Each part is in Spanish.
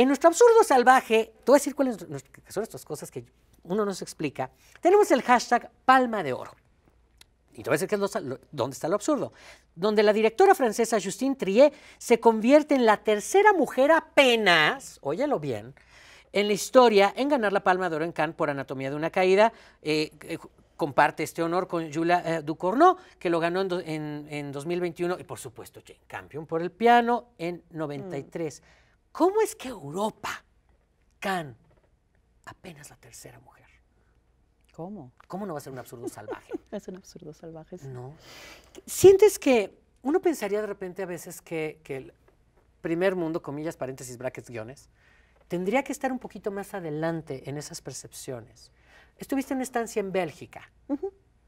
En nuestro absurdo salvaje, te voy a decir cuáles son estas cosas que uno nos explica, tenemos el hashtag palma de oro. Y te voy a decir que dónde está lo absurdo. Donde la directora francesa Justine Trier se convierte en la tercera mujer apenas, óyelo bien, en la historia en ganar la palma de oro en Cannes por Anatomía de una Caída. Eh, eh, comparte este honor con Julia eh, Ducorneau, que lo ganó en, 2021, y por supuesto, campeón por el piano en 93. ¿Cómo es que Europa, Can, apenas la tercera mujer? ¿Cómo? ¿Cómo no va a ser un absurdo salvaje? es un absurdo salvaje. No. Sientes que uno pensaría de repente a veces que, el primer mundo, comillas, paréntesis, brackets, guiones, tendría que estar un poquito más adelante en esas percepciones. Estuviste en una estancia en Bélgica.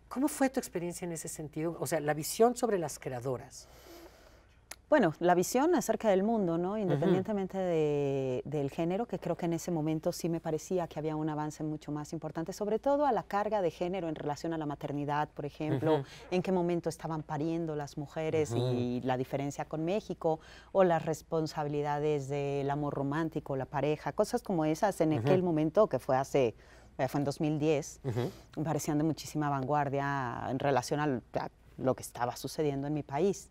¿Cómo fue tu experiencia en ese sentido? O sea, la visión sobre las creadoras. Bueno, la visión acerca del mundo, ¿no? independientemente del género, que creo que en ese momento sí me parecía que había un avance mucho más importante, sobre todo a la carga de género en relación a la maternidad, por ejemplo, en qué momento estaban pariendo las mujeres y, la diferencia con México, o las responsabilidades del amor romántico, la pareja, cosas como esas en aquel momento que fue hace eh, fue en 2010, parecían de muchísima vanguardia en relación a, lo que estaba sucediendo en mi país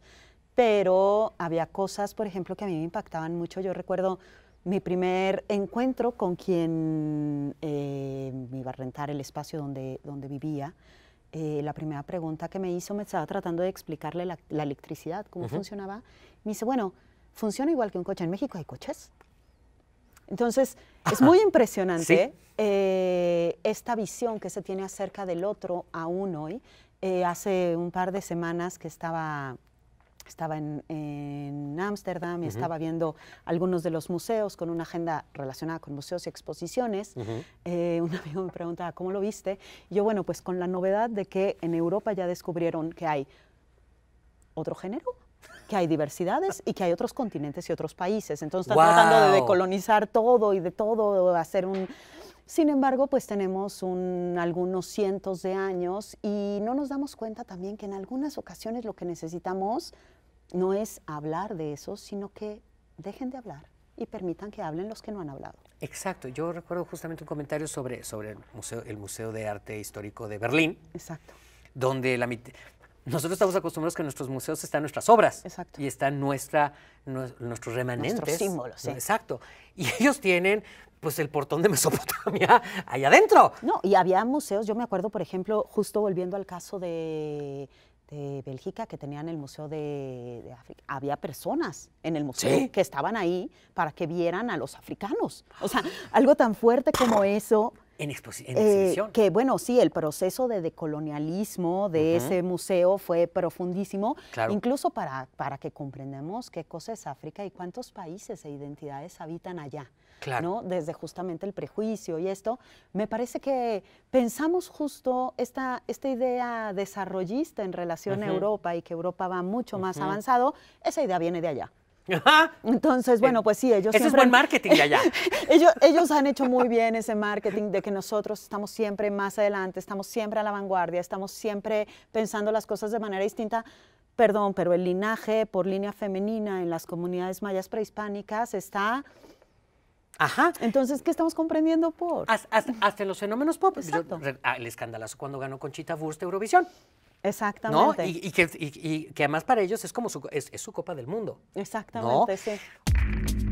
pero había cosas, por ejemplo, que a mí me impactaban mucho. Yo recuerdo mi primer encuentro con quien eh, me iba a rentar el espacio donde, donde vivía. Eh, la primera pregunta que me hizo, me estaba tratando de explicarle la, electricidad, cómo funcionaba. Me dice, bueno, funciona igual que un coche. En México hay coches. Entonces, es muy impresionante eh, esta visión que se tiene acerca del otro aún hoy. hace un par de semanas que estaba estaba en Ámsterdam y estaba viendo algunos de los museos con una agenda relacionada con museos y exposiciones. Eh, un amigo me preguntaba, ¿cómo lo viste? yo, bueno, pues con la novedad de que en Europa ya descubrieron que hay otro género, que hay diversidades y que hay otros continentes y otros países. Entonces están tratando de decolonizar todo y de todo, hacer un... Sin embargo, pues tenemos un, algunos cientos de años y no nos damos cuenta también que en algunas ocasiones lo que necesitamos no es hablar de eso, sino que dejen de hablar y permitan que hablen los que no han hablado. Exacto, yo recuerdo justamente un comentario sobre, sobre el, museo, el Museo de Arte Histórico de Berlín. Exacto. Donde la Nosotros estamos acostumbrados que en nuestros museos están nuestras obras Exacto. y están nuestra, nuestros remanentes. Nuestros símbolos, Exacto. Y ellos tienen pues el portón de Mesopotamia ahí adentro. No, y había museos, yo me acuerdo, por ejemplo, justo volviendo al caso de de Bélgica que tenían el Museo de, África, había personas en el museo que estaban ahí para que vieran a los africanos. O sea, ah. algo tan fuerte como eso en, eh, que bueno, sí, el proceso de decolonialismo de ese museo fue profundísimo, incluso para, para que comprendamos qué cosa es África y cuántos países e identidades habitan allá. Claro. Desde justamente el prejuicio y esto. Me parece que pensamos justo esta, esta idea desarrollista en relación a Europa y que Europa va mucho más avanzado, esa idea viene de allá. Entonces, eh, bueno, pues sí, ellos... es buen marketing allá. ellos, han hecho muy bien ese marketing de que nosotros estamos siempre más adelante, estamos siempre a la vanguardia, estamos siempre pensando las cosas de manera distinta. Perdón, pero el linaje por línea femenina en las comunidades mayas prehispánicas está... Ajá. Entonces, ¿qué estamos comprendiendo por? Hasta, los fenómenos pop. Exacto. Ah, el escandalazo cuando ganó Conchita Wurst Eurovisión. Exactamente. Y, que, además para ellos es como su, es, su Copa del Mundo. Exactamente, sí.